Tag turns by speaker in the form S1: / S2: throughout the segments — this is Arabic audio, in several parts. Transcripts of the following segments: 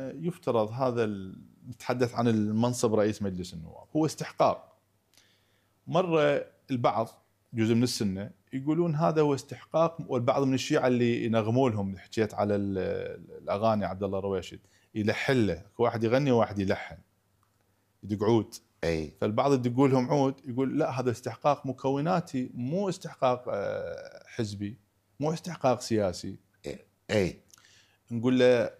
S1: يفترض هذا نتحدث عن المنصب رئيس مجلس النواب هو استحقاق مرة البعض جزء من السنة يقولون هذا هو استحقاق والبعض من الشيعة اللي ينغموا لهم حكيت على الأغاني عبد الله رويشد يلحن له واحد يغني وواحد يلحن يدق عود اي فالبعض يدقوا لهم عود يقول لا هذا استحقاق مكوناتي مو استحقاق آه، حزبي مو استحقاق سياسي اي نقول له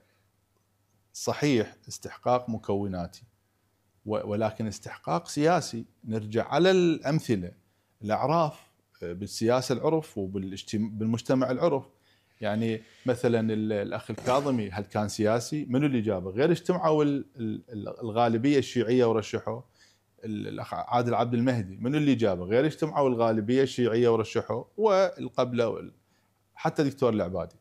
S1: صحيح استحقاق مكوناتي ولكن استحقاق سياسي نرجع على الامثله الاعراف آه، بالسياسه العرف وبالمجتمع العرف يعني مثلا الاخ الكاظمي هل كان سياسي؟ منو اللي جابه؟ غير اجتمعوا الغالبيه الشيعيه ورشحوا الاخ عادل عبد المهدي منو اللي جابه؟ غير اجتمعوا الغالبيه الشيعيه ورشحوا والقبله حتى دكتور العبادي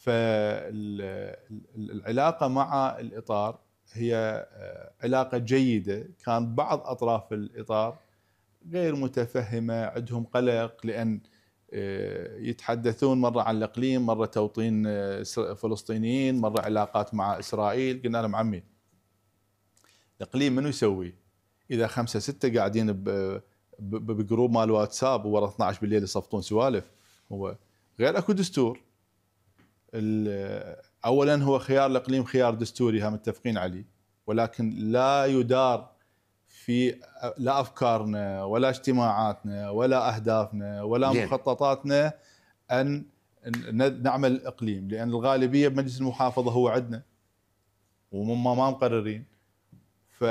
S1: فالعلاقه مع الاطار هي آه، علاقه جيده كان بعض اطراف الاطار غير متفهمه عندهم قلق لان آه، يتحدثون مره عن الاقليم مره توطين آه، فلسطينيين مره علاقات مع اسرائيل قلنا لهم عمي الاقليم منو يسوي اذا خمسه سته قاعدين بجروب مال واتساب ورا 12 بالليل يصفطون سوالف هو غير اكو دستور اولا هو خيار الاقليم خيار دستوري هم متفقين عليه ولكن لا يدار في لا افكارنا ولا اجتماعاتنا ولا اهدافنا ولا مخططاتنا ان نعمل اقليم لان الغالبيه بمجلس المحافظه هو عندنا وما ما مقررين ف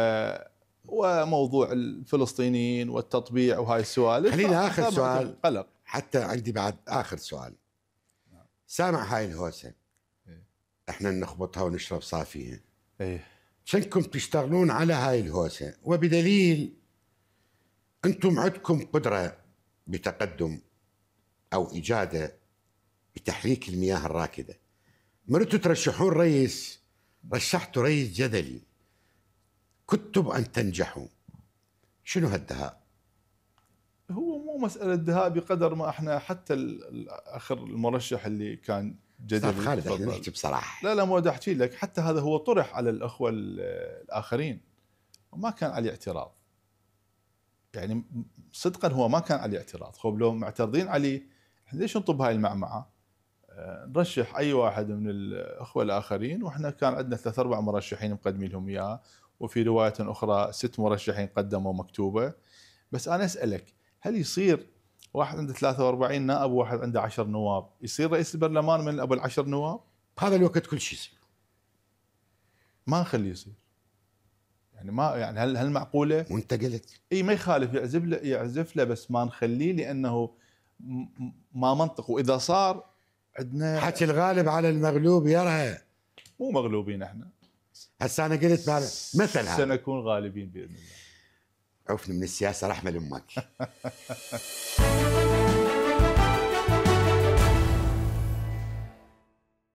S1: وموضوع الفلسطينيين والتطبيع وهاي السوالف خليني اخر سؤال قلق
S2: حتى عندي بعد اخر سؤال سامع هاي الهوسه إيه. احنا نخبطها ونشرب صافيه ايه شنكم تشتغلون على هاي الهوسه وبدليل انتم عندكم قدره بتقدم او اجاده بتحريك المياه الراكده مرتوا ترشحون رئيس رشحت رئيس جدلي كتب ان تنجحوا شنو هالدهاء
S1: مساله دهاء بقدر ما احنا حتى الاخر المرشح اللي كان جدل خالد احنا نحكي بصراحه لا لا مو احكي لك حتى هذا هو طرح على الاخوه الاخرين وما كان عليه اعتراض يعني صدقا هو ما كان عليه اعتراض خب لو معترضين عليه ليش نطب هاي المعمعه آه، نرشح اي واحد من الاخوه الاخرين واحنا كان عندنا ثلاث اربع مرشحين مقدمين لهم اياه وفي روايه اخرى ست مرشحين قدموا مكتوبه بس انا اسالك هل يصير واحد عنده 43 نائب وواحد عنده 10 نواب يصير رئيس البرلمان من ابو العشر نواب؟ بهذا الوقت كل شيء يصير ما نخليه يصير يعني ما يعني هل هل معقوله؟ وانت قلت اي ما يخالف يعزف له يعزف له بس ما نخليه لانه ما منطق واذا صار عندنا حكي الغالب على المغلوب يرى مو مغلوبين احنا
S2: هسه انا قلت مثلا
S1: سنكون غالبين باذن الله عفني من السياسه
S2: رحمه لامك